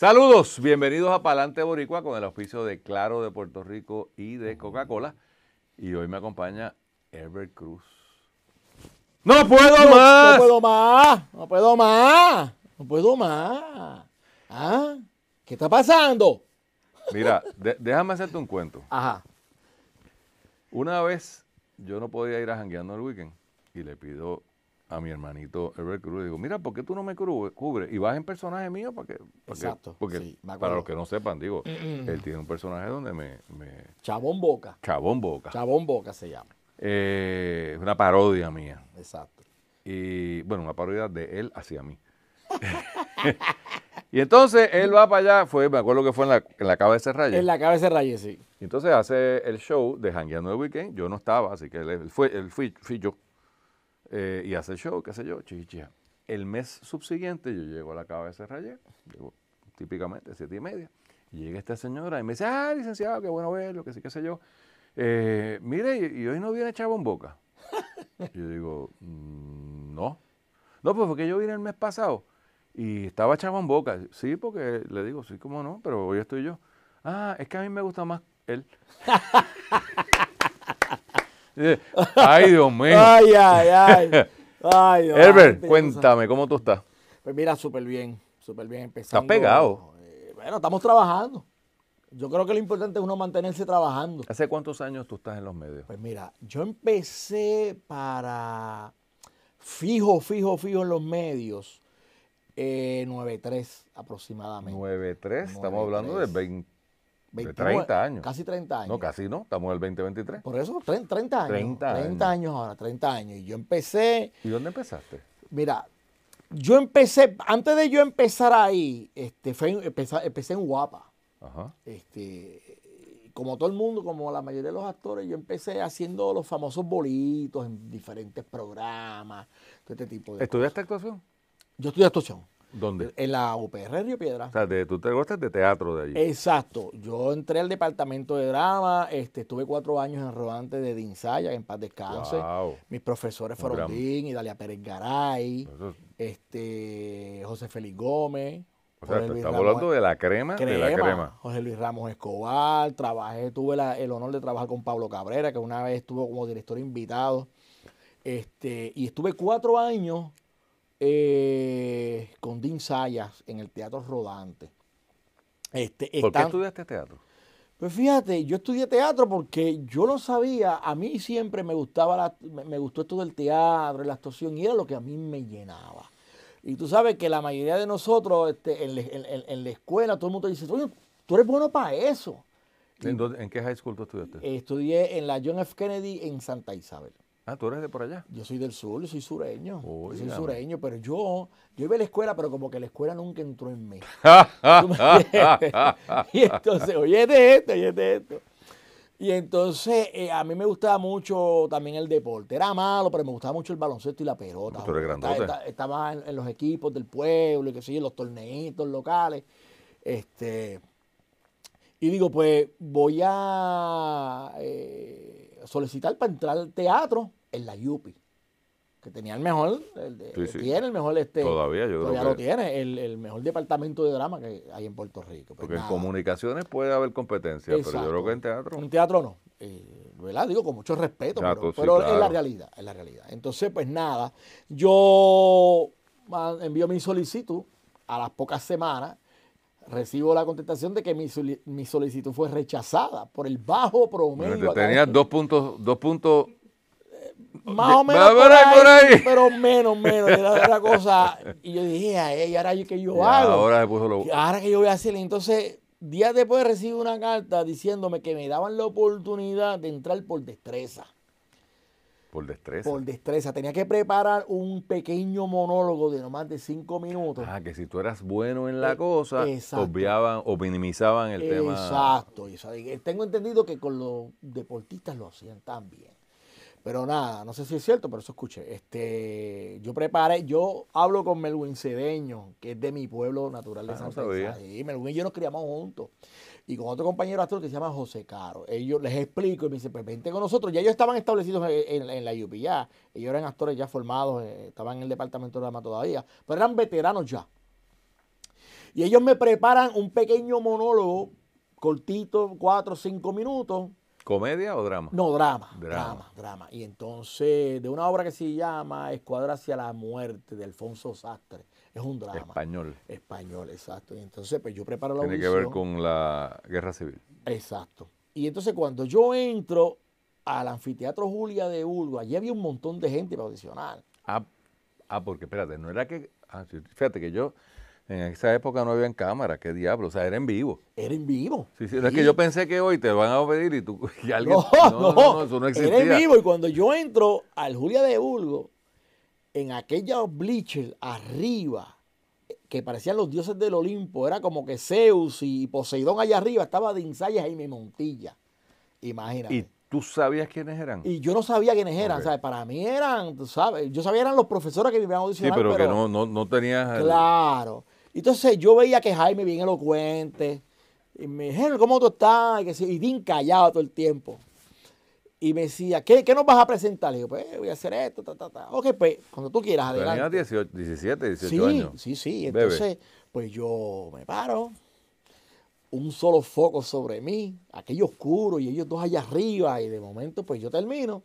Saludos, bienvenidos a Palante Boricua con el oficio de Claro de Puerto Rico y de Coca-Cola. Y hoy me acompaña Herbert Cruz. ¡No puedo más! No, puedo más, no puedo más, no puedo más. ¿Ah? ¿Qué está pasando? Mira, déjame hacerte un cuento. Ajá. Una vez yo no podía ir a jangueando el weekend y le pido a mi hermanito Herbert Cruz, digo, mira, ¿por qué tú no me cubres? Y vas en personaje mío para que... Exacto. para los que no sepan, digo, mm, mm. él tiene un personaje donde me, Chabón Boca. Chabón Boca. Chabón Boca se llama. Es eh, una parodia mía. Exacto. Y bueno, una parodia de él hacia mí. y entonces él va para allá, fue, me acuerdo que fue en la, en la de Rayes. En la Cabeza de Rayes, sí. Y entonces hace el show de Jangueando de Weekend, yo no estaba, así que él, fue, él fui yo. Eh, y hace show, qué sé yo, chichicha. El mes subsiguiente yo llego a la cabeza de Rayé, típicamente siete y media, y llega esta señora y me dice, ah, licenciado, qué bueno verlo, que sí, qué sé yo. Eh, mire, y, hoy no viene Chavo en Boca. yo digo, mm, no. No, pues porque yo vine el mes pasado y estaba Chavo en Boca. Sí, porque le digo, sí, cómo no, pero hoy estoy yo. Ah, es que a mí me gusta más él. Ay, Dios mío. Ay, ay, ay. Herbert, cuéntame, ¿cómo tú estás? Pues mira, súper bien, súper bien empezando. Estás pegado. Eh, bueno, estamos trabajando. Yo creo que lo importante es uno mantenerse trabajando. ¿Hace cuántos años tú estás en los medios? Pues mira, yo empecé para fijo, fijo, fijo en los medios. Eh, 9-3 aproximadamente. 9-3, estamos hablando de 20 de 30 años. Casi 30 años. No, casi no, estamos en el 2023. Por eso, 30, 30 años. 30, años. ahora, 30 años. Y yo empecé. ¿Y dónde empezaste? Mira, yo empecé, antes de yo empezar ahí, este, empecé, en Guapa. Ajá. Este, como todo el mundo, como la mayoría de los actores, yo empecé haciendo los famosos bolitos en diferentes programas, este tipo de ¿Estudiaste actuación? Yo estudié actuación. ¿Dónde? En la UPR Río Piedra. O sea, tú te gustas de teatro de allí. Exacto. Yo entré al departamento de drama, este, estuve cuatro años en rodante de Dinsaya, en paz descanse. Mis profesores fueron fueron y Dalia Pérez Garay, este, José Félix Gómez. O sea, estamos hablando de la crema, de la crema. José Luis Ramos Escobar, trabajé, tuve el honor de trabajar con Pablo Cabrera, que una vez estuvo como director invitado. Este, y estuve cuatro años eh, ensayas en el Teatro Rodante. Este, ¿Por qué estudiaste teatro? Pues fíjate, yo estudié teatro porque yo lo sabía, a mí siempre me gustaba me, gustó esto del teatro, la actuación, y era lo que a mí me llenaba. Y tú sabes que la mayoría de nosotros este, en, la escuela, todo el mundo dice, tú eres bueno para eso. ¿En, ¿En, qué high school tú estudiaste? Estudié en la John F. Kennedy en Santa Isabel. Ah, tú eres de por allá. Yo soy del sur, yo soy sureño. soy sureño, pero yo, yo iba a la escuela, pero como que la escuela nunca entró en mí. y entonces, oye de esto, oye de esto. Y entonces eh, a mí me gustaba mucho también el deporte. Era malo, pero me gustaba mucho el baloncesto y la pelota. Tú estaba, en, los equipos del pueblo y que sé los torneitos locales. Este, y digo, pues voy a eh, solicitar para entrar al teatro en la Yupi. Que tenía el mejor, el, tiene el mejor este. Todavía yo todavía lo tiene, el, mejor departamento de drama que hay en Puerto Rico. Pues Porque en comunicaciones puede haber competencia, pero yo creo que en teatro. En teatro no. Eh, ¿verdad? Digo con mucho respeto, pero, la realidad, es la realidad. Entonces, pues nada, yo ah, envío mi solicitud a las pocas semanas recibo la contestación de que mi, mi solicitud fue rechazada por el bajo promedio. tenía este dos puntos, dos puntos. Eh, más o menos, por ahí, pero menos, menos, era la cosa. Y yo dije, ay, ahora que yo hago. Ahora, ahora que yo voy a hacer. Entonces, días después recibo una carta diciéndome que me daban la oportunidad de entrar por destreza. Por destreza. Por destreza. Tenía que preparar un pequeño monólogo de no más de cinco minutos. Ah, que si tú eras bueno en la eh, cosa, obviaban o minimizaban el exacto, tema. Exacto. Tengo entendido que con los deportistas lo hacían también. Pero nada, no sé si es cierto, pero eso escuché. Este, yo preparé, yo hablo con Melwin Cedeño, que es de mi pueblo natural de ah, San Melwin y yo nos criamos juntos y con otro compañero actor que se llama José Caro. Ellos les explico y me dicen, pues vente con nosotros. Ya ellos estaban establecidos en, la UP, ya. Ellos eran actores ya formados, eh, estaban en el departamento de drama todavía, pero eran veteranos ya. Y ellos me preparan un pequeño monólogo, cortito, cuatro o cinco minutos. ¿Comedia o drama? No, drama, drama, drama. Y entonces, de una obra que se llama Escuadra hacia la muerte, de Alfonso Sastre es un drama. Español. Español, exacto. Y entonces, pues yo preparo la audición. Tiene que ver con la guerra civil. Exacto. Y entonces cuando yo entro al anfiteatro Julia de Urgo, allí había un montón de gente para audicionar. Ah, ah porque espérate, no era que... Ah, fíjate que yo... En esa época no había en cámara, qué diablo, o sea, era en vivo. Era en vivo. Sí, sí, es que yo pensé que hoy te van a pedir y tú y alguien, no, no, eso no existía. Era en vivo y cuando yo entro al Julia de Hulgo, en aquella bleachers arriba, que parecían los dioses del Olimpo, era como que Zeus y Poseidón allá arriba, estaba de ensayas Jaime Montilla. Imagínate. ¿Y tú sabías quiénes eran? Y yo no sabía quiénes eran, sea Para mí eran, tú sabes, yo sabía eran los profesores que me iban Sí, pero, que no, no, no tenías... Claro. Entonces yo veía que Jaime bien elocuente, y me dijeron, ¿cómo tú estás? Y, que, y bien callado todo el tiempo. Y me decía, ¿qué, qué nos vas a presentar? Le digo, pues voy a hacer esto, ta, ta, ta. Ok, pues cuando tú quieras, adelante. Tenías 17, 18 sí, años. Sí, sí, entonces, pues yo me paro, un solo foco sobre mí, aquello oscuro y ellos dos allá arriba, y de momento, pues yo termino.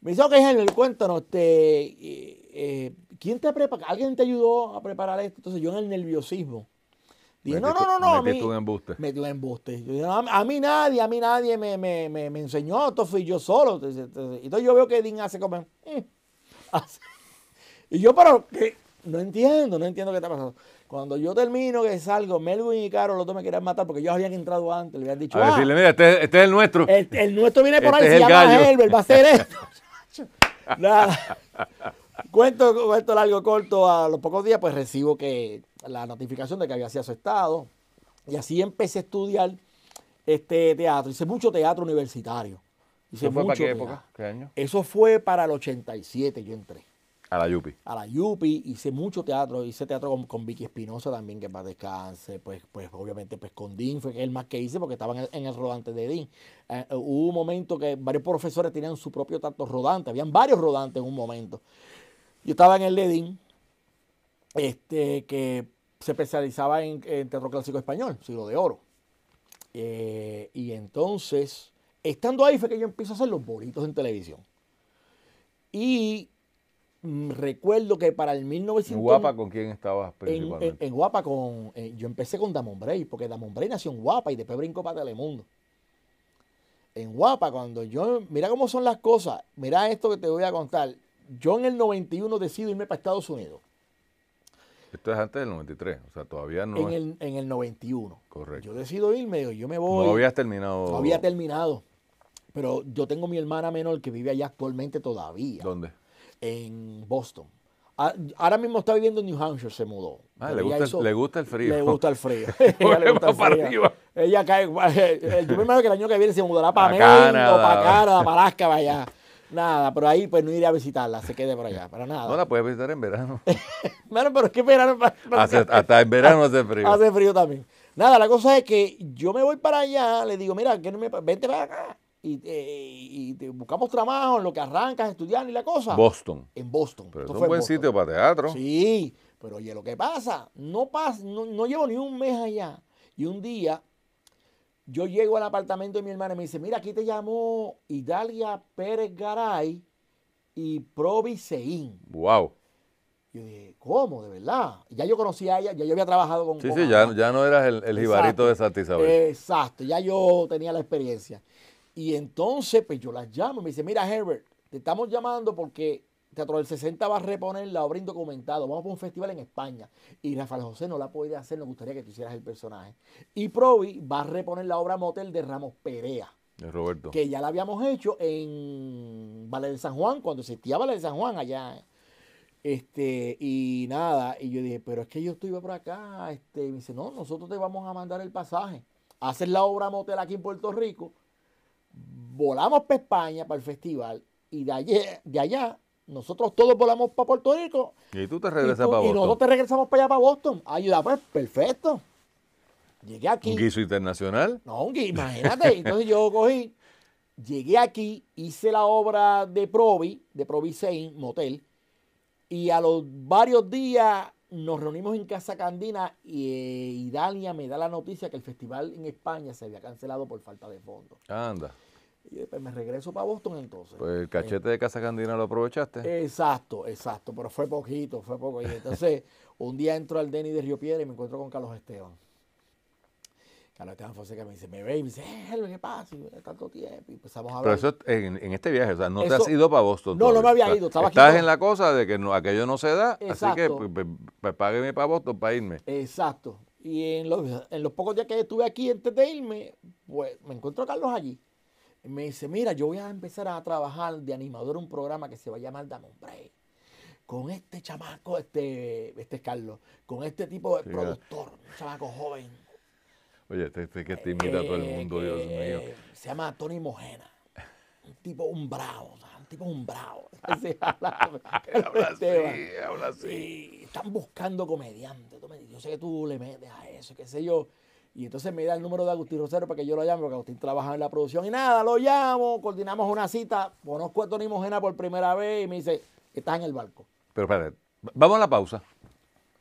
Me dice, ok, Henry, cuéntanos, te, eh, eh, ¿quién te prepara? ¿Alguien te ayudó a preparar esto? Entonces yo en el nerviosismo no, no, no, no. Me a embuste. a, mí nadie, a mí nadie me, me, me, enseñó, esto fui yo solo. Entonces yo veo que Edin hace como... Mm, y yo, pero, no entiendo, no entiendo qué está pasando. Cuando yo termino, que salgo, Melvin y Caro, los dos me querían matar porque ellos habían entrado antes, le habían dicho. A ah, mira, este, este, es el nuestro. Este, el, nuestro viene por ahí, este se llama Herbert, va a ser esto. Nada cuento, cuento largo, corto, a los pocos días pues recibo que la notificación de que había sido aceptado y así empecé a estudiar este teatro. Hice mucho teatro universitario. Hice ¿Eso fue para época? Eso fue para el 87 yo entré. A la Yupi. A la Yupi, hice mucho teatro, hice teatro con, Vicky Espinosa también, que para descanse, pues, pues obviamente pues con Dean fue el más que hice porque estaban en el, rodante de Dean. Eh, hubo un momento que varios profesores tenían su propio tanto rodante, habían varios rodantes en un momento. Yo estaba en el Ledin, este, que se especializaba en, terror teatro clásico español, siglo de oro. Eh, y entonces, estando ahí fue que yo empiezo a hacer los bolitos en televisión. Y mm, recuerdo que para el 1900... ¿En Guapa con quién estabas En, Guapa con... Eh, yo empecé con Damon Bray, porque Damon Bray nació en Guapa y después brincó para Telemundo. En Guapa, cuando yo... Mira cómo son las cosas. Mira esto que te voy a contar yo en el 91 decido irme para Estados Unidos. Esto es antes del 93, o sea, todavía no. En, el, en el 91. Correcto. Yo decido irme, yo me voy. No habías terminado. No había terminado. Pero yo tengo mi hermana menor que vive allá actualmente todavía. ¿Dónde? En Boston. Ahora mismo está viviendo en New Hampshire, se mudó. Ah, le gusta, el, le gusta, el frío. Le gusta el frío. le gusta para arriba. Ella cae. Eh, yo me imagino que el año que viene se mudará para México, para Canadá, para Alaska, para allá. Nada, pero ahí pues no iré a visitarla, se quede por allá, para nada. No la puedes visitar en verano. bueno, pero es que en verano... hasta en verano hace frío. Hace frío también. Nada, la cosa es que yo me voy para allá, le digo, mira, que me, vente para acá. Y, eh, buscamos trabajo en lo que arrancas estudiar y la cosa. Boston. En Boston. Pero es un buen sitio para teatro. Sí, pero oye, lo que pasa, no, no, no llevo ni un mes allá. Y un día yo llego al apartamento de mi hermana y me dice, mira, aquí te llamó Idalia Pérez Garay y Proviseín. Wow. Yo dije, ¿cómo? ¿De verdad? Ya yo conocía a ella, ya yo había trabajado con... Sí, sí, ya, no eras el, el jibarito de Santa Isabel. Exacto, ya yo tenía la experiencia. Y entonces, pues yo las llamo y me dice, mira Herbert, te estamos llamando porque Teatro del 60 va a reponer la obra indocumentada Vamos a un festival en España. Y Rafael José no la puede hacer, nos gustaría que tú hicieras el personaje. Y Provi va a reponer la obra Motel de Ramos Perea. De Roberto. Que ya la habíamos hecho en Valle de San Juan, cuando existía Valle de San Juan allá. Este, y nada, y yo dije, pero es que yo estoy por acá. Este, y me dice, no, nosotros te vamos a mandar el pasaje. Haces la obra Motel aquí en Puerto Rico. Volamos para España, para el festival. Y de, de allá nosotros todos volamos para Puerto Rico. Y tú te regresas para Boston. Y nosotros te regresamos para allá, para Boston. Ayuda, ah, pues, perfecto. Llegué aquí. ¿Un guiso internacional? No, un guiso, imagínate. Entonces yo cogí, llegué aquí, hice la obra de Provi, de Provi Sein, motel, y a los varios días nos reunimos en Casa Candina y Idalia eh, me da la noticia que el festival en España se había cancelado por falta de fondos. Anda. Y después eh, pues, me regreso para Boston entonces. Pues el cachete de Casa Candina lo aprovechaste. Exacto, exacto, pero fue poquito, fue poco. Y entonces un día entro al Denny de Río Piedra y me encuentro con Carlos Esteban. Carlos Esteban que me dice, me ve y me dice, eh, ¿qué pasa? Y tanto tiempo. Y empezamos a hablar. Pero eso en, en este viaje, o sea, no te has ido para Boston. No, no me había ido. Estaba Estás en la cosa de que aquello no se da, así que pues, pues, pues para Boston para irme. Exacto. Y en los, en los pocos días que estuve aquí antes de irme, pues me encuentro a Carlos allí me dice, mira, yo voy a empezar a trabajar de animador un programa que se va a llamar Dame un Con este chamaco, este, este es Carlos, con este tipo de productor, un chamaco joven. Oye, este, este que te eh, imita a todo el mundo, Dios mío. Se llama Tony Mojena. Un tipo, un bravo, un tipo, un bravo. habla, así, habla así. están buscando comediantes. Yo sé que tú le metes a eso, qué sé yo. Y entonces me da el número de Agustín Rosero para que yo lo llame, porque Agustín trabaja en la producción. Y nada, lo llamo, coordinamos una cita, conozco a Tony Mojena por primera vez y me dice, estás en el barco. Pero espérate, vamos a la pausa,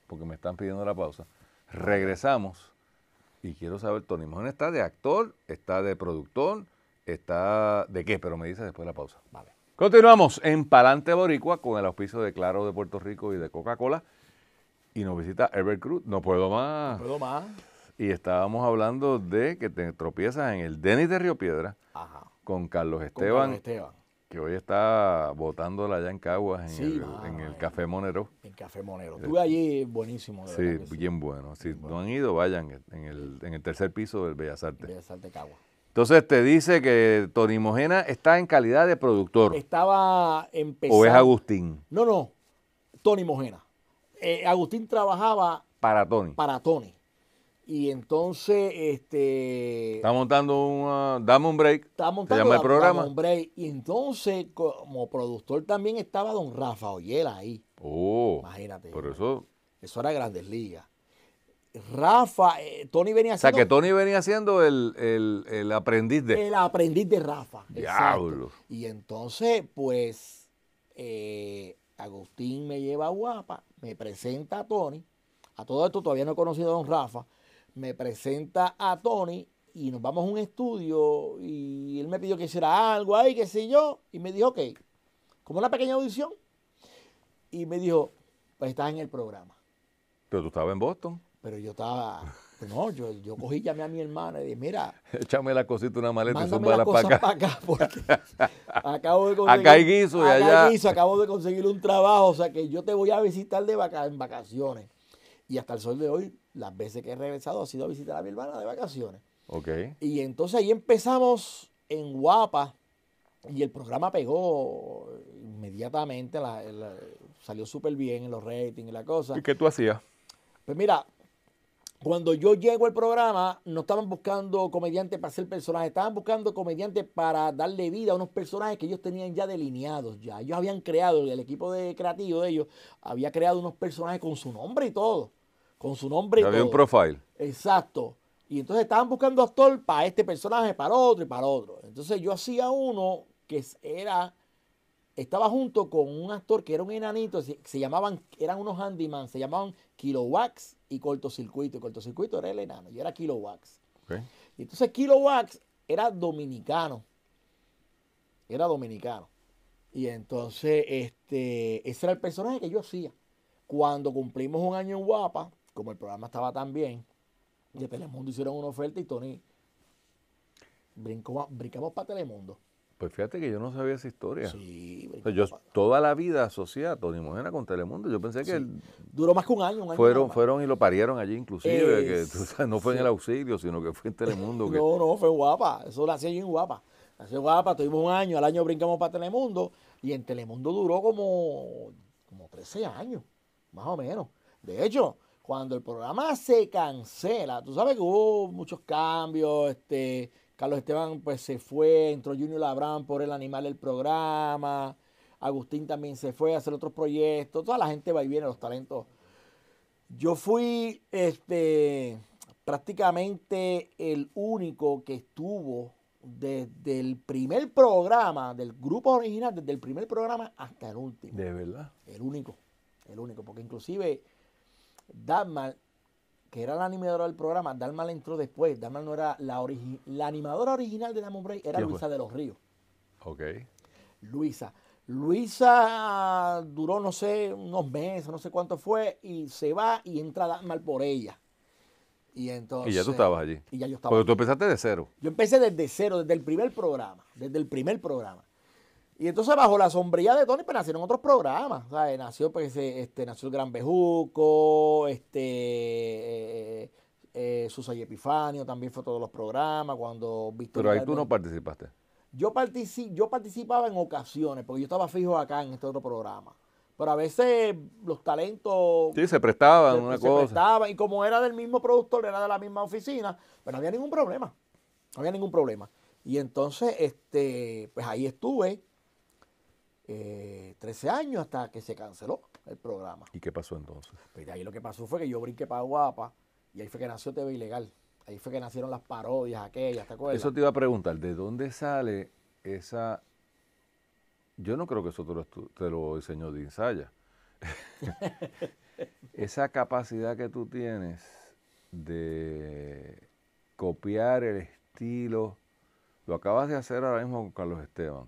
porque me están pidiendo la pausa. Regresamos y quiero saber, Tony Mojena está de actor, está de productor, está de qué, pero me dice después de la pausa. Vale. Continuamos en Palante Boricua con el auspicio de Claro de Puerto Rico y de Coca-Cola. Y nos visita Herbert Cruz. No puedo más. No puedo más y estábamos hablando de que te tropiezas en el Denis de Río Piedra con Carlos Esteban. Esteban. Que hoy está botándola allá en Caguas, en, ah, el, Café Monero. En eh, Café Monero. Estuve allí buenísimo. De sí, sí, bien bueno. Si no han ido, vayan en el, tercer piso del Bellas Artes. Bellas Artes Caguas. Entonces te dice que Tony Mojena está en calidad de productor. Estaba empezando. ¿O es Agustín? No, no. Tony Mojena. Eh, Agustín trabajaba. Para Tony. Para Tony. Y entonces, este. Está montando un. dame un break. Está montando llama el programa. un break. Y entonces, como productor también estaba don Rafa Oyela ahí. Oh. Imagínate. Por eso. Eso era Grandes Ligas. Rafa, eh, Tony venía haciendo. O sea, que Tony venía siendo el, aprendiz de. El aprendiz de Rafa. Diablo. Y entonces, pues. Eh, Agustín me lleva Guapa, me presenta a Tony. A todo esto todavía no he conocido a don Rafa me presenta a Tony y nos vamos a un estudio y él me pidió que hiciera algo ahí, qué sé yo, y me dijo, ok, como una pequeña audición, y me dijo, pues estás en el programa. Pero tú estabas en Boston. Pero yo estaba, no, yo, yo cogí, llamé a mi hermana y dije, mira. Échame la cosita, una maleta y zumba para acá. para acá, porque acabo de conseguir. Acá hay guiso y allá. guiso, acabo de conseguir un trabajo, o sea que yo te voy a visitar de vaca en vacaciones. Y hasta el sol de hoy las veces que he regresado ha sido a visitar a mi hermana de vacaciones. Ok. Y entonces ahí empezamos en Guapa y el programa pegó inmediatamente, salió súper bien en los ratings y la cosa. ¿Y qué tú hacías? Pues mira, cuando yo llego al programa, no estaban buscando comediantes para hacer personajes, estaban buscando comediantes para darle vida a unos personajes que ellos tenían ya delineados, ya. Ellos habían creado, el equipo de creativo de ellos había creado unos personajes con su nombre y todo con su nombre. Y un profile. Exacto. Y entonces estaban buscando actor para este personaje, para otro y para otro. Entonces yo hacía uno que era, estaba junto con un actor que era un enanito, se, llamaban, eran unos handyman, se llamaban Kilowax y Cortocircuito. Y Cortocircuito era el enano, yo era Kilowax. Okay. Y entonces Kilowax era dominicano. Era dominicano. Y entonces, este, ese era el personaje que yo hacía. Cuando cumplimos un año en Guapa, como el programa estaba tan bien, de Telemundo hicieron una oferta y Tony brincó, brincamos para Telemundo. Pues fíjate que yo no sabía esa historia. Sí, pues yo toda la vida asocié a Tony Mojena con Telemundo. Yo pensé que duró más que un año. Un fueron, fueron y lo parieron allí, inclusive. Que, no fue en el auxilio, sino que fue en Telemundo. no, no, fue guapa. Eso lo hacía yo en guapa. Hacía guapa, tuvimos un año, al año brincamos para Telemundo. Y en Telemundo duró como, como 13 años, más o menos. De hecho, cuando el programa se cancela, tú sabes que hubo muchos cambios, este, Carlos Esteban pues se fue, entró Junior Labrán, por el animal del programa, Agustín también se fue a hacer otros proyectos, toda la gente va y viene, los talentos. Yo fui este, prácticamente el único que estuvo desde el primer programa, del grupo original, desde el primer programa hasta el último. De verdad. El único, el único, porque inclusive Dalmar, que era la animadora del programa, Dalmar entró después. Dalmar no era la, la animadora original de Damon Bray, era Luisa de los Ríos. Ok. Luisa. Luisa duró, no sé, unos meses, no sé cuánto fue, y se va y entra Dalmar por ella. Y entonces. Y ya tú estabas allí. Y ya yo estaba. Porque tú empezaste de cero. Yo empecé desde cero, desde el primer programa. Desde el primer programa. Y entonces bajo la sombrilla de Tony, pues nacieron otros programas. Nació, pues, este, nació el Gran Bejuco, este, eh, eh, eh Epifanio también fue todos los programas. Cuando Pero ahí tú no participaste. Yo, participaba en ocasiones, porque yo estaba fijo acá en este otro programa. Pero a veces los talentos. Sí, se prestaban, una una se cosa. prestaban. Y como era del mismo productor, era de la misma oficina, pero pues no había ningún problema. No había ningún problema. Y entonces, este, pues ahí estuve eh, 13 años hasta que se canceló el programa. ¿Y qué pasó entonces? Pues de ahí lo que pasó fue que yo brinqué para Guapa y ahí fue que nació TV Ilegal. Ahí fue que nacieron las parodias aquellas, ¿te acuerdas? Eso te iba a preguntar, ¿de dónde sale esa... Yo no creo que eso te lo, te diseñó de ensaya. esa capacidad que tú tienes de copiar el estilo, lo acabas de hacer ahora mismo con Carlos Esteban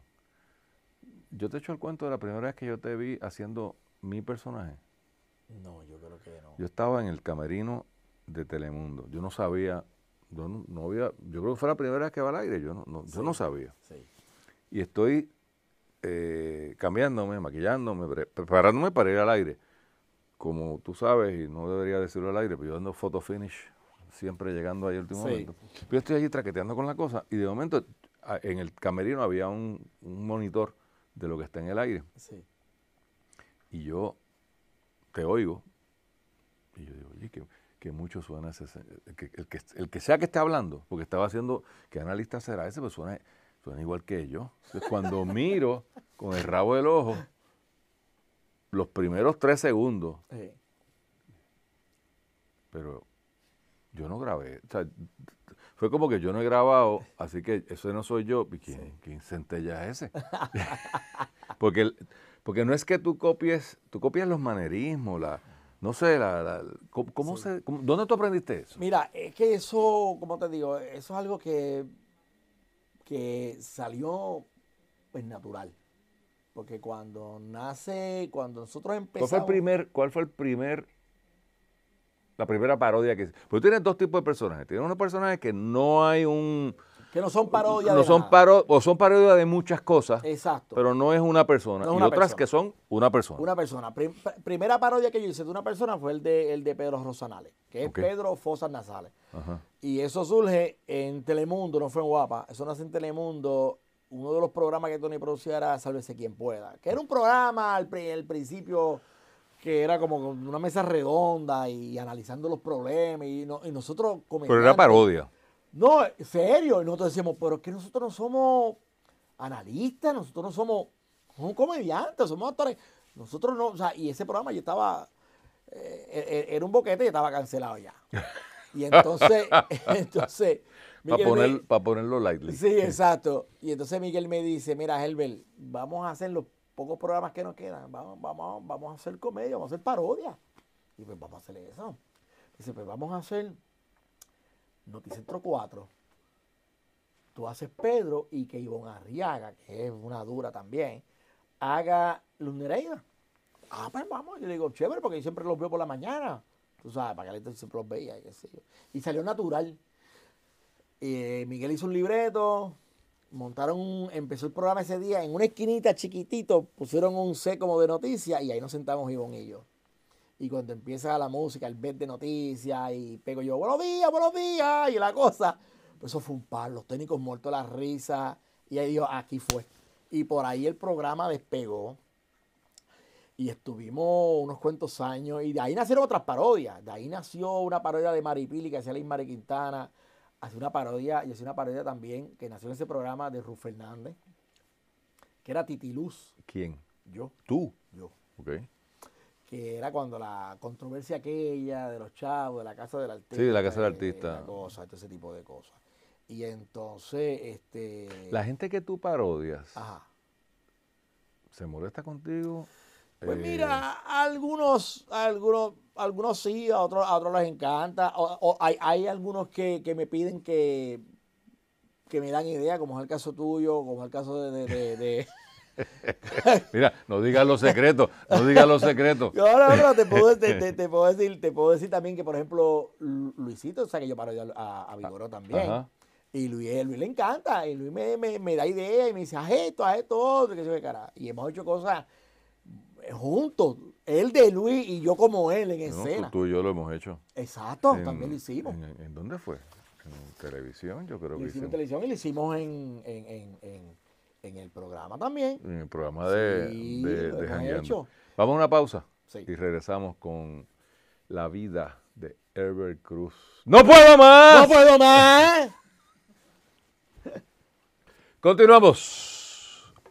yo te echo el cuento de la primera vez que yo te vi haciendo mi personaje. No, yo creo que no. Yo estaba en el camerino de Telemundo. Yo no sabía, yo no, había, yo creo que fue la primera vez que va al aire, yo no, yo no sabía. Sí. Y estoy eh, cambiándome, maquillándome, preparándome para ir al aire. Como tú sabes, y no debería decirlo al aire, pero yo ando photo finish, siempre llegando ahí al último momento. Yo estoy allí traqueteando con la cosa y de momento en el camerino había un monitor de lo que está en el aire. Sí. Y yo te oigo y yo digo, oye, que, mucho suena ese, el, que, sea que esté hablando, porque estaba haciendo, que analista será ese? Pues suena, igual que yo. cuando miro con el rabo del ojo, los primeros tres segundos, pero yo no grabé, o sea, fue como que yo no he grabado, así que ese no soy yo. quién, centella ese? porque, porque no es que tú copies, tú copias los manerismos, la, no sé, la, ¿dónde tú aprendiste eso? Mira, es que eso, como te digo, eso es algo que, que salió pues natural. Porque cuando nace, cuando nosotros empezamos... el primer, cuál fue el primer la primera parodia que hice. Pues pero tienes dos tipos de personajes. Tienes unos personajes que no hay un... Que no son parodias no son nada. O son parodias de muchas cosas. Exacto. Pero no es una persona. y otras que son una persona. Una persona. primera parodia que yo hice de una persona fue el de, el de Pedro Rosanales, que es Pedro Fosas Nasales. Y eso surge en Telemundo, no fue en Guapa. Eso nace en Telemundo. Uno de los programas que Tony producía era Sálvese quien pueda. Que era un programa al, al principio que era como una mesa redonda y analizando los problemas y, no, y nosotros Pero era parodia. No, serio, y nosotros decíamos, pero es que nosotros no somos analistas, nosotros no somos, somos comediantes, somos actores. Nosotros no, o sea, y ese programa ya estaba, eh, eh, era un boquete y estaba cancelado ya. Y entonces, entonces... Para, poner, ponerlo lightly. Sí, exacto. Y entonces Miguel me dice, mira, Helbert, vamos a hacer los pocos programas que nos quedan, vamos, vamos, vamos a hacer comedia, vamos a hacer parodia. Y pues vamos a hacer eso. Dice, pues vamos a hacer Noticentro 4. Tú haces Pedro y que Ivonne Arriaga, que es una dura también, haga Luz Ah, pues vamos. Yo le digo, chévere, porque yo siempre los veo por la mañana. Tú sabes, para que siempre los veía, qué sé Y salió natural. Eh, Miguel hizo un libreto, montaron empezó el programa ese día, en una esquinita chiquitito, pusieron un C como de noticias y ahí nos sentamos Ivonne y yo. Y cuando empieza la música, el bet de noticias, y pego yo, buenos días, buenos días, y la cosa. Pues eso fue un par, los técnicos muertos la risa. Y ahí dijo, aquí fue. Y por ahí el programa despegó. Y estuvimos unos cuantos años. Y de ahí nacieron otras parodias. De ahí nació una parodia de Maripili que hacía Liz Mari Quintana Hace una parodia, y hace una parodia también que nació en ese programa de Ruf Fernández, que era Titiluz. ¿Quién? Yo. ¿Tú? Yo. Ok. Que era cuando la controversia aquella de los chavos, de la casa del artista. Sí, de la casa del eh, artista. Cosa, todo ese tipo de cosas. Y entonces, este. La gente que tú parodias. Ajá. ¿Se molesta contigo? Pues eh, mira, algunos, algunos algunos sí, a otros, otros les encanta. hay, algunos que, me piden que, que me dan idea, como es el caso tuyo, como es el caso de... Mira, no digas los secretos, no digas los secretos. No, no, no, te puedo, te, te, puedo, decir, te puedo decir también que, por ejemplo, Luisito, o sea, que yo paro a, a Vigoró ah, también. Y Luis, Luis le encanta, y Luis me, da idea y me dice, haz esto, haz esto, otro, que se cara. Y hemos hecho cosas juntos, él de Luis y yo como él en pues escena. Tú, y yo lo hemos hecho. Exacto, también lo hicimos. En, dónde fue? En televisión, yo creo lo que hicimos. En televisión y lo hicimos en, el programa también. En el programa de, sí, de, de Vamos a una pausa sí. y regresamos con la vida de Herbert Cruz. ¡No puedo más! ¡No puedo más! Continuamos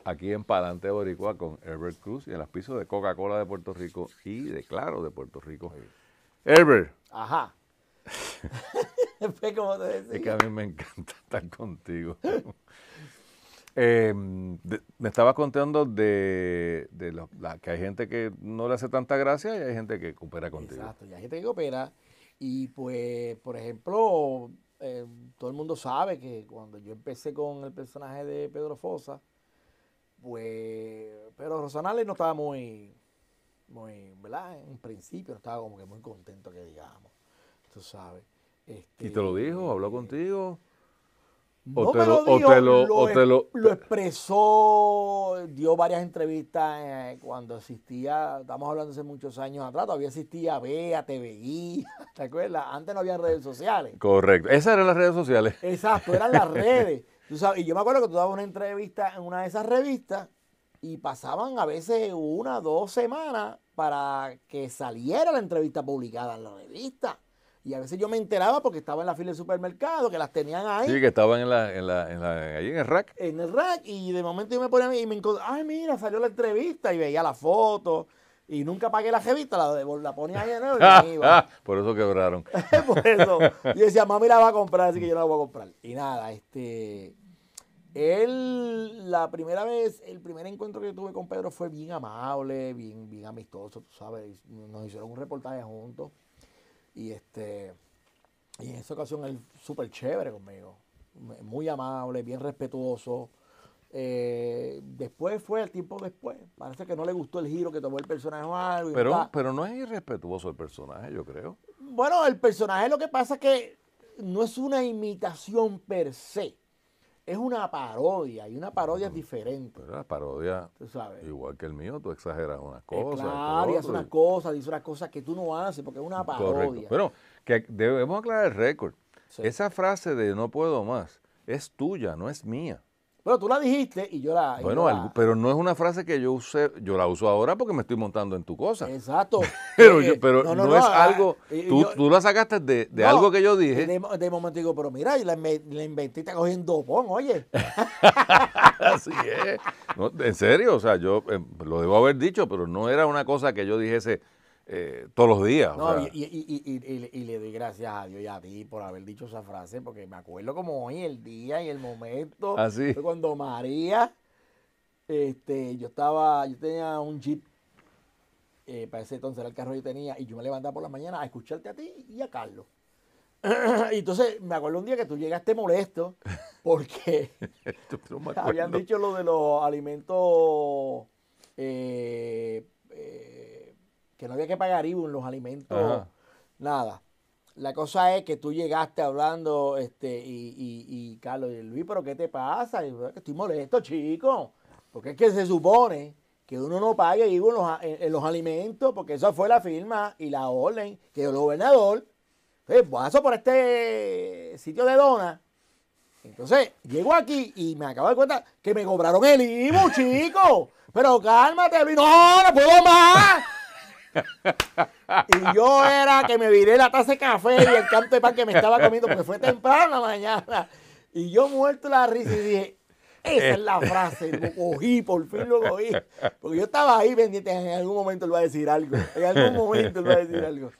aquí en Palante Boricua con Herbert Cruz y en las pisos de Coca-Cola de Puerto Rico y de Claro de Puerto Rico. Herbert. Ajá. Es que a mí me encanta estar contigo. Em, me estabas contando de, que hay gente que no le hace tanta gracia y hay gente que coopera contigo. Exacto, y hay gente que coopera. Y pues, por ejemplo, eh, todo el mundo sabe que cuando yo empecé con el personaje de Pedro Fosa, pues, pero Rosanales no estaba muy, muy, ¿verdad? En principio estaba como que muy contento que digamos, tú sabes. Este, ¿Y te lo dijo? ¿Habló contigo? O te lo, lo, lo, expresó, dio varias entrevistas eh, cuando existía, estamos hablando hace muchos años atrás, todavía existía VEA, TVI, ¿te acuerdas? Antes no había redes sociales. Correcto, esas eran las redes sociales. Exacto, eran las redes. y yo me acuerdo que tú dabas una entrevista en una de esas revistas y pasaban a veces una, dos semanas para que saliera la entrevista publicada en la revista. Y a veces yo me enteraba porque estaba en la fila del supermercado, que las tenían ahí. Sí, que estaban en la, en la, en la, ahí en el rack. En el rack. Y de momento yo me ponía y me encontré, ay, mira, salió la entrevista y veía la foto y nunca pagué la jevita, la, ponía ahí de nuevo iba. por eso quebraron. por eso. Yo decía, mami la va a comprar, así que yo la voy a comprar. Y nada, este. Él, la primera vez, el primer encuentro que tuve con Pedro fue bien amable, bien, bien amistoso, tú sabes. Nos hicieron un reportaje juntos. Y este. Y en esa ocasión él súper chévere conmigo. Muy amable, bien respetuoso. Eh, después fue, el tiempo después. Parece que no le gustó el giro que tomó el personaje algo. Pero, pero no es irrespetuoso el personaje, yo creo. Bueno, el personaje lo que pasa es que no es una imitación per se. Es una parodia, y una parodia es diferente. la parodia, igual que el mío, tú exageras unas eh, cosas. Eh, claro, cosas, dices unas cosas que tú no haces, porque es una parodia. Pero que debemos aclarar el récord. Esa frase de no puedo más es tuya, no es mía. Bueno, tú la dijiste y yo la. bueno, pero no es una frase que yo use, yo la uso ahora porque me estoy montando en tu cosa. Exacto. pero, pero no, es ah, algo. Tú, la sacaste de, algo que yo dije. De, momento digo, pero mira, la, la cogiendo dopón, oye. Así es. en serio, o sea, yo eh, lo debo haber dicho, pero no era una cosa que yo dijese eh, todos los días. y, le doy gracias a Dios y a ti por haber dicho esa frase, porque me acuerdo como hoy, el día y el momento. Así. Ah, cuando María, este, yo estaba, yo tenía un jeep, eh, para ese entonces era el carro que yo tenía, y yo me levantaba por la mañana a escucharte a ti y a Carlos. Y entonces me acuerdo un día que tú llegaste molesto porque habían dicho lo de los alimentos que no había que pagar IVA en los alimentos, nada. La cosa es que tú llegaste hablando, este, y, Carlos, y Luis, pero ¿qué te pasa? estoy molesto, chico, porque es que se supone que uno no pague IVA en eh, eh, los, alimentos, porque esa fue la firma y la orden que el gobernador. Pues, paso por este sitio de dona. Entonces, llego aquí y me acabo de cuenta que me cobraron el Ibu chico. Pero cálmate, Luis. No, no puedo más. Y yo era que me viré la taza de café y el canto de pan que me estaba comiendo porque fue temprano la mañana. Y yo muerto la risa y dije, esa es la eh. frase, lo cogí, por fin lo cogí. Porque yo estaba ahí pendiente, en algún momento él va a decir algo, en algún momento él va a decir algo.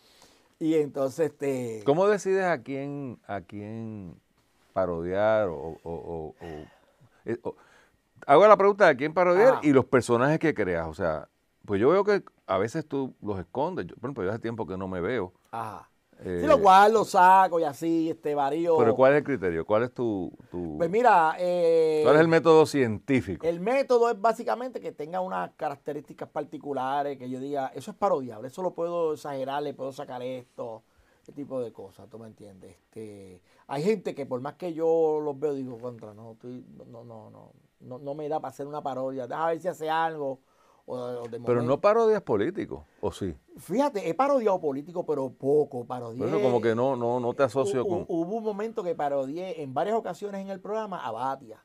Y entonces, este, ¿Cómo decides a quién, a quién parodiar o, eh, hago la pregunta de quién parodiar y los personajes que creas, o sea, pues yo veo que a veces tú los escondes. Yo, por ejemplo, yo hace tiempo que no me veo. Ajá. sí, eh, lo saco y así, este, varío. Pero ¿cuál es el criterio? ¿Cuál es tu...? pues mira... Eh, ¿Cuál es el método científico? El método es básicamente que tenga unas características particulares, que yo diga, eso es parodiable, eso lo puedo exagerar, le puedo sacar esto, ese tipo de cosas, ¿tú me entiendes? Este, hay gente que por más que yo los veo, digo, contra, no, no, no, no, no, no me da para hacer una parodia, deja ver si hace algo pero no parodias políticos, ¿o sí? Fíjate, he parodiado político, pero poco parodié. Bueno, como que no, no, no te asocio con... Hubo un momento que parodié en varias ocasiones en el programa a Batia.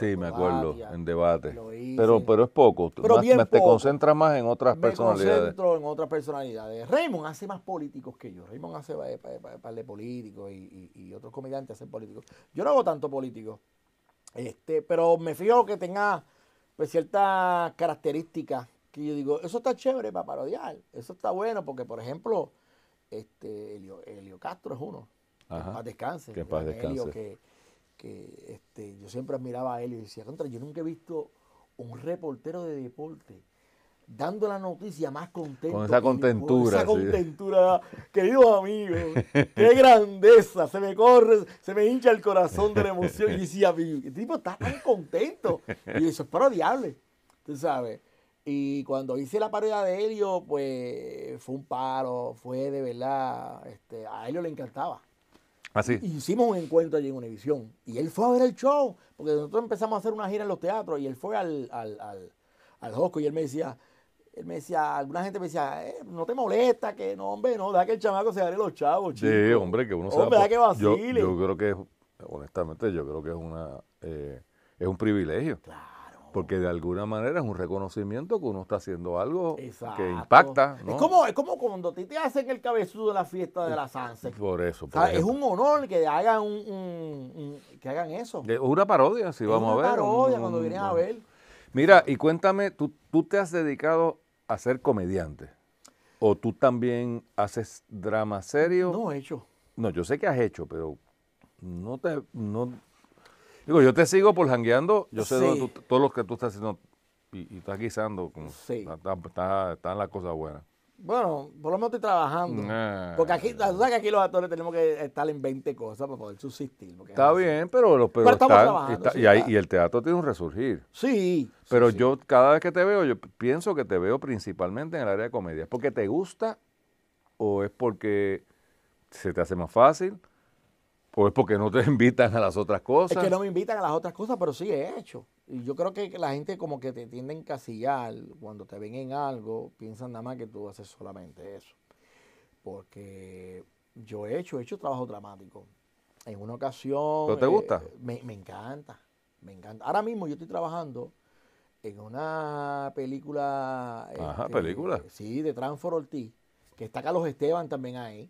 sí, me acuerdo, en debate. Pero, pero es poco. Te concentras más en otras personalidades. Me concentro en otras personalidades. Raymond hace más políticos que yo. Raymond hace eh, eh, eh, par de políticos y, otros comediantes hacen políticos. Yo no hago tanto político. Este, pero me fijo que tenga pues ciertas características que yo digo, eso está chévere para parodiar, eso está bueno, porque por ejemplo, este Elio, Castro es uno, paz descanse, que paz descanse. que, que este, yo siempre admiraba a Elio y decía, contra, yo nunca he visto un reportero de deporte dando la noticia más contento. Con esa contentura. Con esa contentura. Queridos amigos, qué grandeza. Se me corre, se me hincha el corazón de la emoción. Y decía, el tipo está tan contento. Y eso es diable. tú sabes. Y cuando hice la parodia de Helio, pues fue un paro, fue de verdad, este, a Helio le encantaba. Así. Ah, hicimos un encuentro allí en Univisión. Y él fue a ver el show, porque nosotros empezamos a hacer una gira en los teatros y él fue al, al, Josco y él me decía, él me decía, alguna gente me decía, eh, no te molesta, que no, hombre, no, Deja que el chamaco se gane los chavos, chico. Sí, hombre, que uno se Hombre, deja que vacile. Yo, creo que, honestamente, yo creo que es una eh, es un privilegio. Claro. Porque de alguna manera es un reconocimiento que uno está haciendo algo que impacta. Es, como, es como cuando ti te hacen el cabezudo de la fiesta de la Sanse. Por eso. Por es un honor que hagan, un, un, que hagan eso. Una parodia, si vamos a ver. Una parodia cuando vienen a ver. Mira, y cuéntame, tú, tú te has dedicado a ser comediante? ¿O tú también haces drama serio? No, he hecho. No, yo sé que has hecho, pero no te... No, digo, yo te sigo por jangueando, yo sé todos los que tú estás haciendo y, estás guisando, como, sí. está, está, está, en la cosa buena. Bueno, por lo menos estoy trabajando. Ah. Porque aquí, sabes que aquí los actores tenemos que estar en 20 cosas para poder subsistir. está bien, pero, los pero y, el teatro tiene un resurgir. Sí. Pero yo cada vez que te veo, yo pienso que te veo principalmente en el área de comedia. ¿Es porque te gusta o es porque se te hace más fácil? ¿O es porque no te invitan a las otras cosas? Es que no me invitan a las otras cosas, pero sí he hecho. Y yo creo que la gente como que te tiende a encasillar cuando te ven en algo, piensan nada más que tú haces solamente eso. Porque yo he hecho, he hecho trabajo dramático. En una ocasión... ¿No te gusta? Eh, me, encanta, me encanta. Ahora mismo yo estoy trabajando en una película. Ajá, este, película. Eh, sí, de Transformers Ortiz, que está Carlos Esteban también ahí.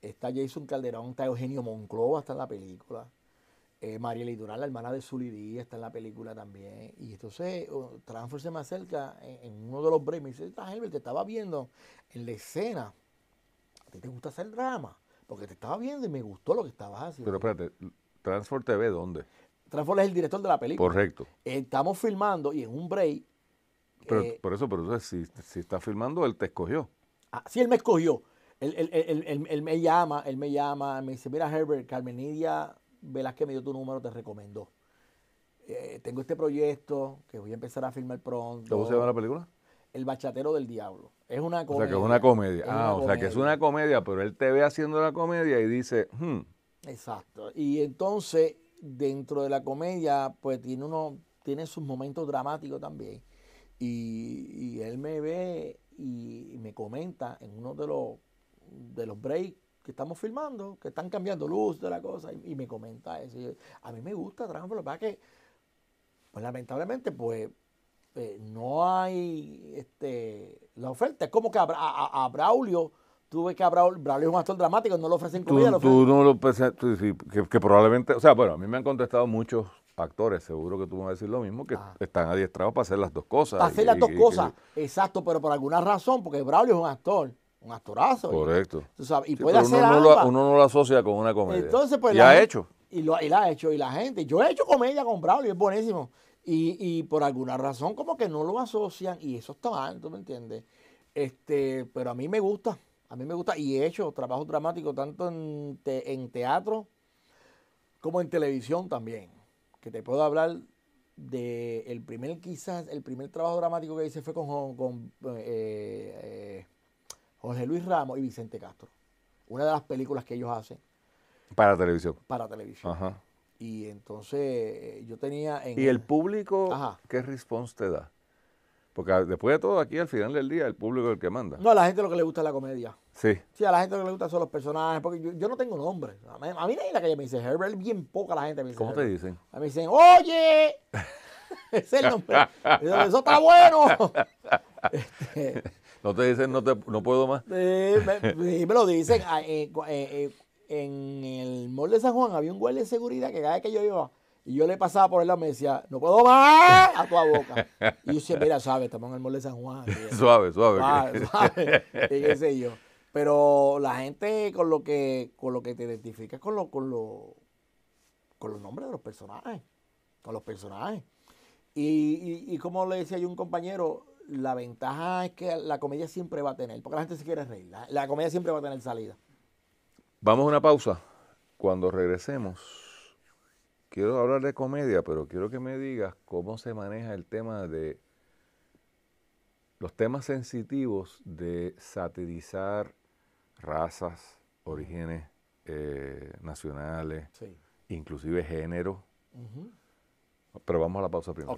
Está Jason Calderón, está Eugenio Monclova, está en la película. Eh, María Litoral, la hermana de Zulidí, está en la película también. Y entonces uh, se me acerca en, uno de los breaks. Me dice, Herbert, ah, te estaba viendo en la escena. ¿A ti te gusta hacer drama? Porque te estaba viendo y me gustó lo que estabas haciendo. Pero espérate, ¿Transfer TV dónde? Transfer es el director de la película. Correcto. estamos filmando y en un break... Pero, eh, por eso, pero si, si está filmando, él te escogió. Ah, sí, él me escogió. Él, él, me llama, él me llama, me dice, mira Herbert, Carmenidia que me dio tu número, te recomendó. Eh, tengo este proyecto que voy a empezar a filmar pronto. ¿Cómo se llama la película? El Bachatero del Diablo. Es una comedia. O sea, que es una comedia. ah, o sea, que es una comedia, pero él te ve haciendo la comedia y dice, hmm. Exacto. Y entonces, dentro de la comedia, pues tiene uno, tiene sus momentos dramáticos también. Y, y él me ve y me comenta en uno de los, de los breaks que estamos filmando, que están cambiando luz de la cosa, y, me comenta eso. a mí me gusta Transformers, la que que, pues lamentablemente, pues eh, no hay este, la oferta. Es como que a, Braulio, tú Braulio, que a Braulio, es un actor dramático, no lo ofrecen comida. Tú, tú no lo tú, que, probablemente, o sea, bueno, a mí me han contestado muchos actores, seguro que tú vas a decir lo mismo, que ah. están adiestrados para hacer las dos cosas. Para hacer las dos cosas, exacto, pero por alguna razón, porque Braulio es un actor un actorazo. Correcto. puede hacer uno, no lo, uno no lo asocia con una comedia. Entonces, pues, y ha hecho. Y la ha hecho. Y la gente. Yo he hecho comedia con Braulio, es buenísimo. Y, por alguna razón, como que no lo asocian. Y eso está mal, ¿tú me entiendes? Este, pero a mí me gusta. A mí me gusta. Y he hecho trabajo dramático tanto en, teatro como en televisión también. Que te puedo hablar de el primer, quizás, el primer trabajo dramático que hice fue con, con eh, eh, Jorge Luis Ramos y Vicente Castro. Una de las películas que ellos hacen. Para televisión. Para televisión. Ajá. Y entonces eh, yo tenía... En ¿Y el público qué response te da? Porque ah, después de todo, aquí al final del día, el público es el que manda. No, a la gente lo que le gusta es la comedia. Sí. Sí, a la gente lo que le gusta son los personajes, porque yo, no tengo nombre. A mí, nadie me dice Herbert, bien poca la gente me dice ¿Cómo te dicen? A mí me dicen, oye, es el nombre. Eso está bueno. este, no te dicen, no, te, no puedo más. Y me, me lo dicen. Ah, eh, eh, eh, en el molde de San Juan había un guardia de seguridad que cada vez que yo iba y yo le pasaba por él y me decía, no puedo más a tu boca. Y yo decía, mira, suave, estamos en el molde de San Juan. suave, suave. Suave, y qué sé yo. Pero la gente con lo que, con lo que te identificas con lo, con lo, con los nombres de los personajes. Con los personajes. Y, y, y como le decía yo a un compañero, la ventaja es que la comedia siempre va a tener, porque la gente se quiere reír, la, comedia siempre va a tener salida. Vamos a una pausa. Cuando regresemos, quiero hablar de comedia, pero quiero que me digas cómo se maneja el tema de los temas sensitivos de satirizar razas, orígenes eh, nacionales, inclusive género. Pero vamos a la pausa primero.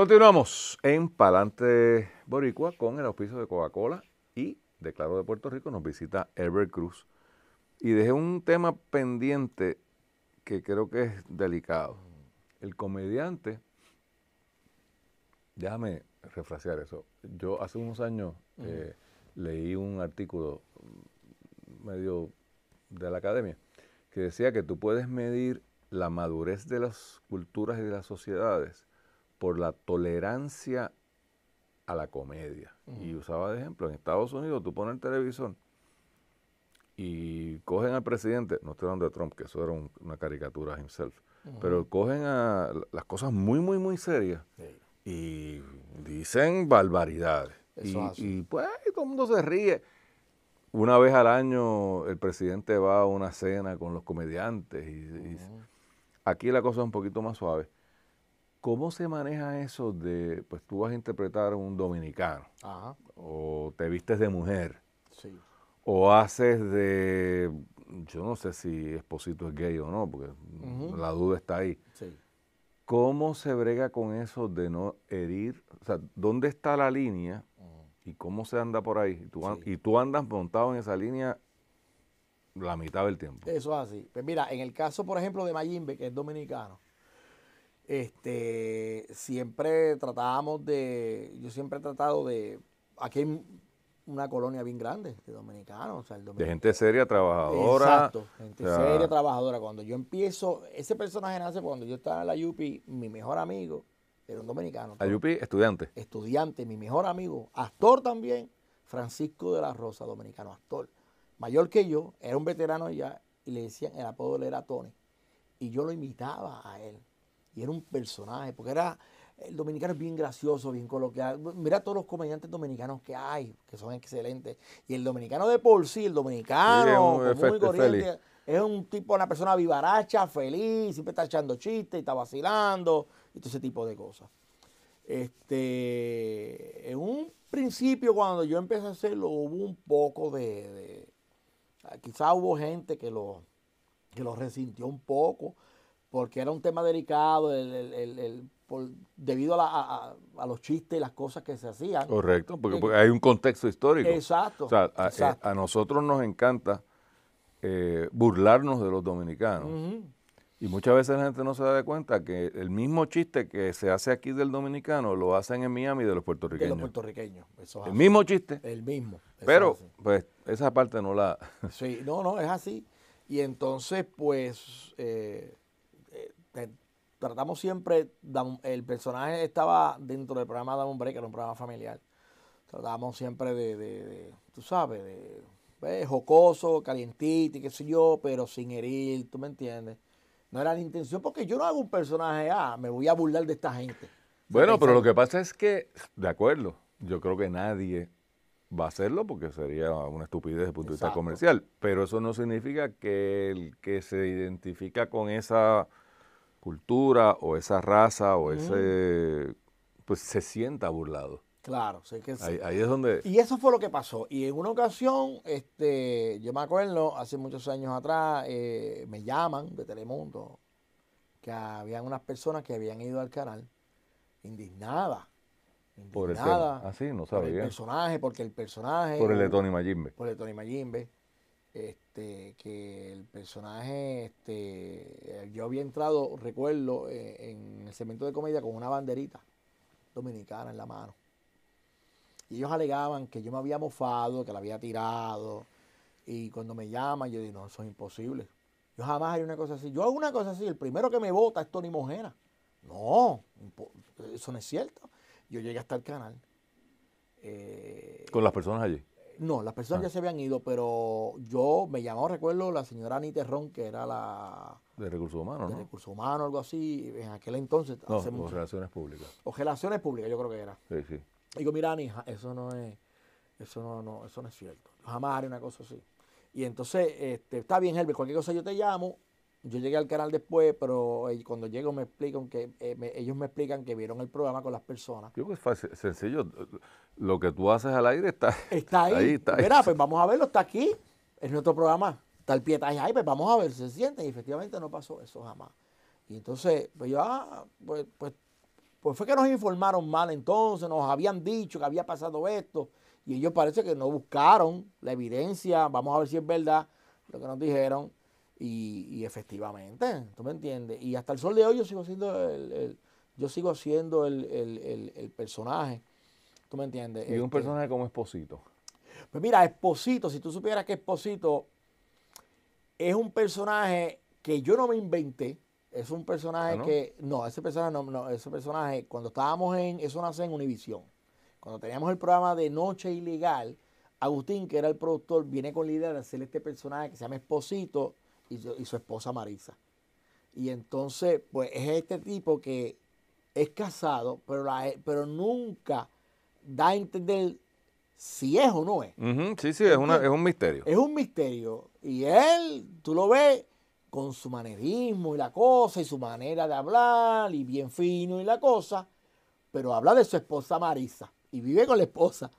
Continuamos en Palante Boricua con el auspicio de Coca-Cola y de Claro de Puerto Rico. Nos visita Herbert Cruz. Y dejé un tema pendiente que creo que es delicado. El comediante, déjame refrasear eso. Yo hace unos años eh, leí un artículo medio de la academia que decía que tú puedes medir la madurez de las culturas y de las sociedades por la tolerancia a la comedia. Y usaba de ejemplo, en Estados Unidos tú pones el televisor y cogen al presidente, no estoy hablando de Trump, que eso era una caricatura himself, pero cogen a las cosas muy, muy, muy serias y dicen barbaridades. y, pues todo el mundo se ríe. Una vez al año el presidente va a una cena con los comediantes aquí la cosa es un poquito más suave. ¿Cómo se maneja eso de, pues tú vas a interpretar a un dominicano, o te vistes de mujer, sí. o haces de, yo no sé si Esposito es gay o no, porque la duda está ahí. Sí. ¿Cómo se brega con eso de no herir? O sea, ¿dónde está la línea y cómo se anda por ahí? Y tú, y tú andas montado en esa línea la mitad del tiempo. Eso es así. Pues mira, en el caso, por ejemplo, de Mayimbe, que es dominicano, este, siempre tratábamos de, yo siempre he tratado de, aquí hay una colonia bien grande de dominicanos. de gente seria, trabajadora. Exacto, gente seria, trabajadora. Cuando yo empiezo, ese personaje nace cuando yo estaba en la Yupi, mi mejor amigo era un dominicano. La U.P., estudiante. Estudiante, mi mejor amigo, actor también, Francisco de la Rosa, dominicano, actor. Mayor que yo, era un veterano ya, y le decían, el apodo le era Tony. Y yo lo imitaba a él y era un personaje, porque era, el dominicano es bien gracioso, bien coloquial. Mira todos los comediantes dominicanos que hay, que son excelentes. Y el dominicano de por sí, el dominicano, es, muy corriente, es un tipo, una persona vivaracha, feliz, siempre está echando chistes, está vacilando, y todo ese tipo de cosas. Este, en un principio, cuando yo empecé a hacerlo, hubo un poco de. quizás quizá hubo gente que lo, que lo resintió un poco porque era un tema delicado, el, debido a, a, los chistes y las cosas que se hacían. Correcto, porque, eh, hay un contexto histórico. Exacto. O sea, a, eh, nosotros nos encanta eh, burlarnos de los dominicanos. Y muchas veces la gente no se da cuenta que el mismo chiste que se hace aquí del dominicano lo hacen en Miami de los puertorriqueños. De los puertorriqueños. Eso el mismo chiste. El mismo. Pero, pues, esa parte no la. Sí, no, no, es así. Y entonces, pues, eh, tratamos siempre, el personaje estaba dentro del programa Down un Break, que era un programa familiar. tratamos siempre de, tú sabes, de, pues, jocoso, calientito y qué sé yo, pero sin herir, tú me entiendes. No era la intención, porque yo no hago un personaje, ah, me voy a burlar de esta gente. Bueno, pero lo que pasa es que, de acuerdo, yo creo que nadie va a hacerlo porque sería una estupidez desde el punto de vista comercial, pero eso no significa que el que se identifica con esa cultura o esa raza o ese, pues se sienta burlado. Claro, ahí, es donde... Y eso fue lo que pasó. Y en una ocasión, este, yo me acuerdo, hace muchos años atrás, eh, me llaman de Telemundo, que habían unas personas que habían ido al canal indignadas. Así, no sabía. Por el ah, personaje, porque el personaje... Por el de Tony Mayimbe. Por el de Tony Mayimbe este, que el personaje, este, yo había entrado, recuerdo, eh, en el segmento de comedia con una banderita dominicana en la mano. Y ellos alegaban que yo me había mofado, que la había tirado. Y cuando me llaman, yo digo, no, eso es imposible. Yo jamás haría una cosa así. Yo hago una cosa así, el primero que me vota es Tony Mojera No, eso no es cierto. Yo llegué hasta el canal. Eh, ¿Con las personas allí? no, las personas ah. ya se habían ido, pero yo me llamaba, recuerdo, la señora Anita Ron, que era la... De recursos humanos, de recursos humanos, algo así, en aquel entonces. No, o relaciones públicas. O relaciones públicas, yo creo que era. Sí, sí. digo, mira, Anita, eso no es, eso no, eso no es cierto. Jamás haré una cosa así. Y entonces, este, está bien, Herbert, cualquier cosa yo te llamo yo llegué al canal después, pero eh, cuando llego me explican que eh, ellos me explican que vieron el programa con las personas. Creo que es sencillo. Lo que tú haces al aire está, está ahí. Mira, pues vamos a verlo, está aquí. Es nuestro programa. Está el está ahí, pues vamos a ver, se siente Y efectivamente no pasó eso jamás. Y entonces, pues yo, ah, pues, pues, pues fue que nos informaron mal entonces, nos habían dicho que había pasado esto. Y ellos parece que no buscaron la evidencia. Vamos a ver si es verdad lo que nos dijeron y, efectivamente, ¿tú me entiendes? Y hasta el sol de hoy yo sigo siendo el, yo sigo siendo el, personaje, ¿tú me entiendes? Y un este personaje como Esposito. Pues mira, Esposito, si tú supieras que Esposito es un personaje que yo no me inventé, es un personaje ah, que, no, ese personaje, no, no, ese personaje, cuando estábamos en, eso nace en Univisión, cuando teníamos el programa de Noche Ilegal, Agustín, que era el productor, viene con la idea de hacer este personaje que se llama Esposito, y, su esposa Marisa. Y entonces, pues es este tipo que es casado, pero, pero nunca da a entender si es o no es. sí, sí, es, es un misterio. Es un misterio. Y él, tú lo ves con su manerismo y la cosa, y su manera de hablar, y bien fino y la cosa, pero habla de su esposa Marisa, y vive con la esposa.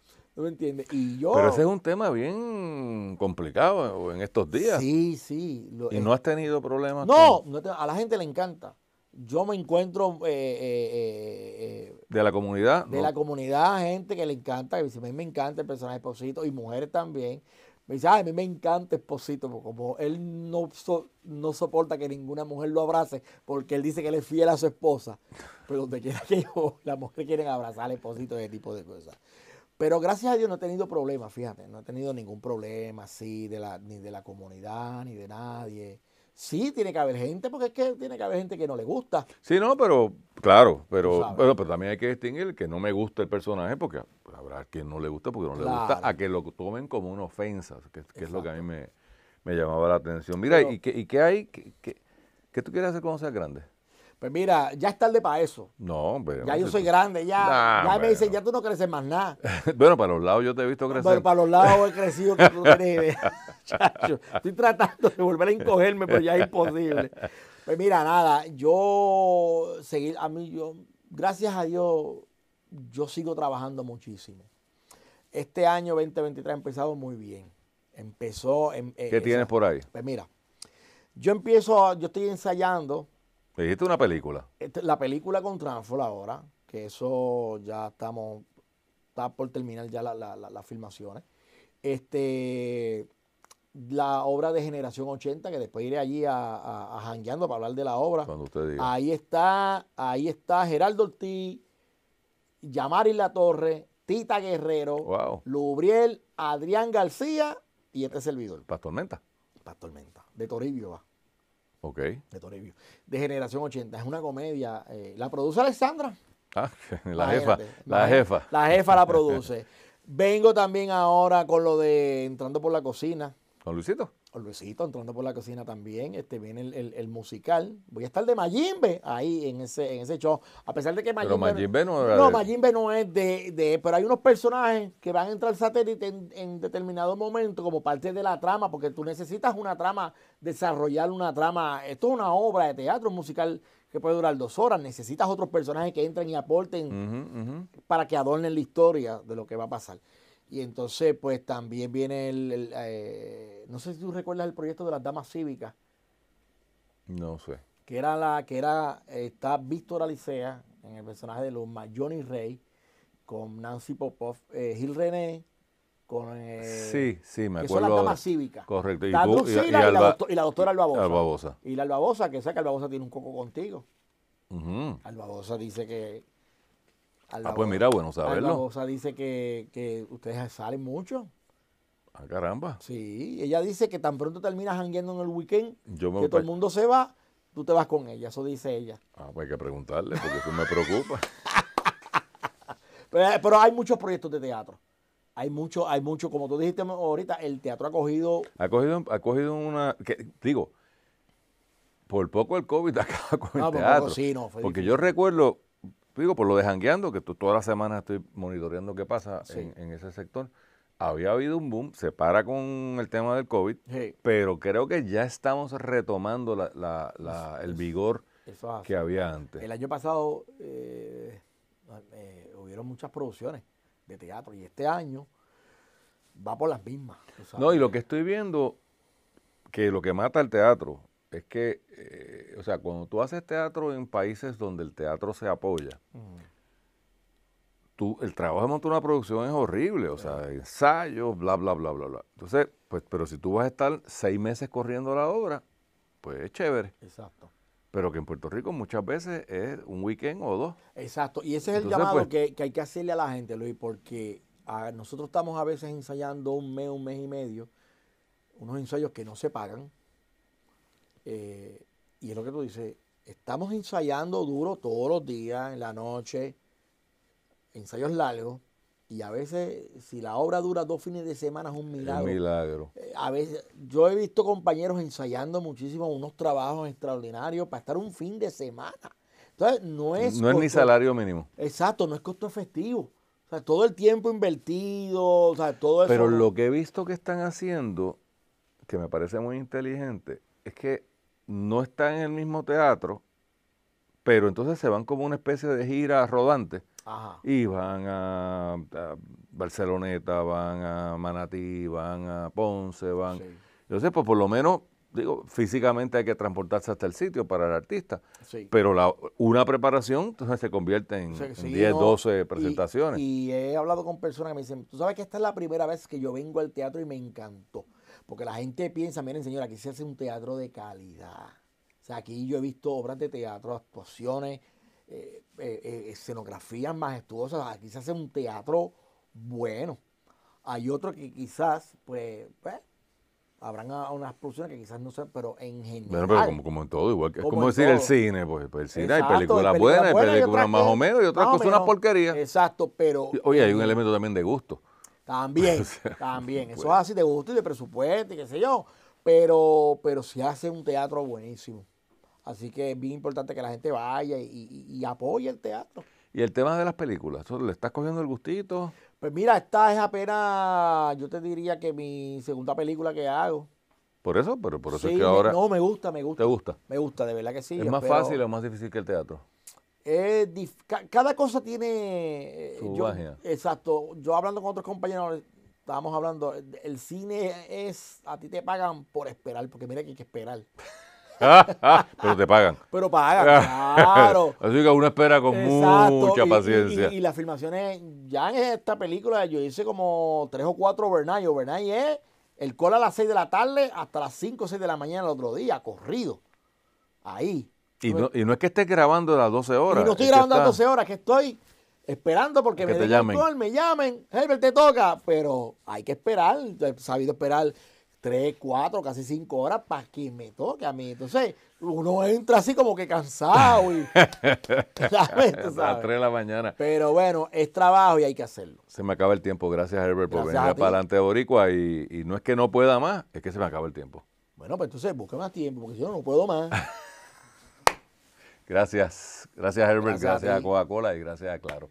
Y yo... Pero ese es un tema bien complicado en estos días. Sí, sí. ¿Y no has tenido problemas? No, a la gente le encanta. Yo me encuentro... Eh, eh, eh, ¿De la comunidad? De la comunidad, gente que le encanta, que dice, a mí me encanta el personaje Esposito y mujeres también. Me dice, a mí me encanta Esposito, porque como él no, no soporta que ninguna mujer lo abrace, porque él dice que él es fiel a su esposa. Pero donde quiera que yo, las mujeres quieren abrazar a Esposito, ese tipo de cosas. Pero gracias a Dios no he tenido problemas, fíjate, no he tenido ningún problema así, de la, ni de la comunidad, ni de nadie. Sí, tiene que haber gente, porque es que tiene que haber gente que no le gusta. Sí, no, pero claro, pero, pero, también hay que distinguir que no me gusta el personaje, porque habrá quien no le gusta, porque no le gusta, a que lo tomen como una ofensa, que, es lo que a mí me, llamaba la atención. Mira, ¿y, qué, ¿y hay? ¿Qué, que qué tú quieres hacer cuando seas grande? Pues mira, ya es tarde para eso. No, pero. Ya yo soy grande, ya. ya me dicen, ya tú no creces más nada. bueno, para los lados yo te he visto crecer. Pero para los lados he crecido que tú tienes Chacho, estoy tratando de volver a encogerme, pero ya es imposible. Pues mira, nada, yo seguir, a mí yo, gracias a Dios, yo sigo trabajando muchísimo. Este año 2023 ha empezado muy bien. Empezó. En, eh, ¿Qué tienes por ahí? Pues mira, yo empiezo, yo estoy ensayando dijiste una película? Este, la película con Transfor ahora, que eso ya estamos, está por terminar ya las filmaciones. Este, la obra de Generación 80, que después iré allí a, a, jangueando para hablar de la obra. Cuando usted Ahí está, ahí está Gerardo Ortiz, Yamari La Torre, Tita Guerrero, Lubriel, Adrián García y este servidor. Pastor Menta. Pastor Menta, de Toribio va. Ok. De De Generación 80. Es una comedia. Eh, la produce Alexandra. Ah, la jefa, la jefa. La jefa la produce. Vengo también ahora con lo de entrando por la cocina. ¿Con Luisito? Luisito entrando por la cocina también, este viene el, musical. Voy a estar de Mayimbe ahí en ese, en ese show. A pesar de que Mayimbe. no, es de, de, Pero hay unos personajes que van a entrar satélite en, determinado momento como parte de la trama, porque tú necesitas una trama, desarrollar una trama. Esto es una obra de teatro musical que puede durar dos horas. Necesitas otros personajes que entren y aporten para que adornen la historia de lo que va a pasar. Y entonces, pues también viene el. Eh, no sé si tú recuerdas el proyecto de las damas cívicas. No sé. Que era la. que era. está Víctor Alicea en el personaje de Luma, Johnny Rey, con Nancy Popov, eh, Gil René, con. Eh, sí, sí, me acuerdo. Son las damas cívicas. Correcto. Y, la, y, la doctora Albabosa. Y la Albabosa, que esa que Albabosa tiene un coco contigo. Albabosa dice que ah, pues mira, bueno saberlo. La Rosa dice que, ustedes salen mucho. Ah, caramba. Sí, ella dice que tan pronto terminas jangueando en el weekend, que todo el mundo se va, tú te vas con ella, eso dice ella. Ah, pues hay que preguntarle, porque eso me preocupa. pero, hay muchos proyectos de teatro. Hay mucho, hay mucho, como tú dijiste ahorita, el teatro ha cogido... Ha cogido, una... digo, por poco el COVID acaba con el teatro. sí, no, porque yo recuerdo digo, por lo de jangueando, que todas las semanas estoy monitoreando qué pasa en, ese sector. Había habido un boom, se para con el tema del COVID, pero creo que ya estamos retomando el vigor que había antes. El año pasado eh, eh, hubieron muchas producciones de teatro y este año va por las mismas. No, y lo que estoy viendo, que lo que mata al teatro es que, eh, o sea, cuando tú haces teatro en países donde el teatro se apoya, tú, el trabajo de montar una producción es horrible, o sea, ensayos, bla, bla, bla, bla, bla. Entonces, pues, pero si tú vas a estar seis meses corriendo la obra, pues es chévere. Exacto. Pero que en Puerto Rico muchas veces es un weekend o dos. Exacto, y ese es el llamado pues, que, hay que hacerle a la gente, Luis, porque ah, nosotros estamos a veces ensayando un mes, un mes y medio, unos ensayos que no se pagan eh, y es lo que tú dices, estamos ensayando duro todos los días, en la noche, ensayos largos. Y a veces, si la obra dura dos fines de semana, es un milagro. Eh, a veces, yo he visto compañeros ensayando muchísimo unos trabajos extraordinarios para estar un fin de semana. Entonces, no es. No es ni salario mínimo. Exacto, no es costo efectivo. O sea, todo el tiempo invertido, o sea, todo eso. Pero lo que he visto que están haciendo, que me parece muy inteligente, es que no está en el mismo teatro, pero entonces se van como una especie de gira rodante. Y van a, Barceloneta, van a Manatí, van a Ponce, van... sé, pues por lo menos, digo, físicamente hay que transportarse hasta el sitio para el artista. Sí. Pero la, una preparación entonces se convierte en, 10, 12 presentaciones. Y, y, he hablado con personas que me dicen, tú sabes que esta es la primera vez que yo vengo al teatro y me encantó. Porque la gente piensa, miren señor, aquí se hace un teatro de calidad. O sea, aquí yo he visto obras de teatro, actuaciones, eh, eh, eh, escenografías majestuosas. Aquí se hace un teatro bueno. Hay otro que quizás, pues, pues habrán unas producciones que quizás no sean, pero en general. Bueno, pero como, como en todo, igual. Que, es como decir el cine, pues, pues el cine hay películas buenas, hay películas más o menos y otras cosas una porquería Exacto, pero. Oye, hay un elemento también de gusto. También, también. Eso pues. es así de gusto y de presupuesto y qué sé yo. Pero, pero sí hace un teatro buenísimo. Así que es bien importante que la gente vaya y, apoye el teatro. ¿Y el tema de las películas? ¿Le estás cogiendo el gustito? Pues mira, esta es apenas, yo te diría que mi segunda película que hago. Por eso, pero por eso que ahora. no, me gusta, me gusta. ¿Te gusta? Me gusta, de verdad que sí. ¿Es más fácil o más difícil que el teatro? cada cosa tiene. Eh, exacto. Yo hablando con otros compañeros, estábamos hablando. El cine es. A ti te pagan por esperar, porque mira que hay que esperar. pero te pagan. Pero pagan, claro. Así que uno espera con mucha paciencia. Y, la afirmación las ya en esta película yo hice como tres o cuatro overnight. Overnight es el cola a las seis de la tarde hasta las cinco o seis de la mañana el otro día, corrido. Ahí. Y pues, no, y no es que esté grabando las 12 horas. Y no estoy grabando las 12 horas, que estoy esperando porque me llamen. Doctor, me llamen, Herbert te toca, pero hay que esperar, he sabido esperar tres, cuatro, casi cinco horas para que me toque a mí. Entonces, uno entra así como que cansado y a las 3 de la mañana. Pero bueno, es trabajo y hay que hacerlo. Se me acaba el tiempo. Gracias, Herbert, por venir para adelante Boricua. Y, no es que no pueda más, es que se me acaba el tiempo. Bueno, pues entonces busque más tiempo, porque si no, no puedo más. Gracias, gracias Herbert, gracias, a Coca-Cola y gracias a Claro.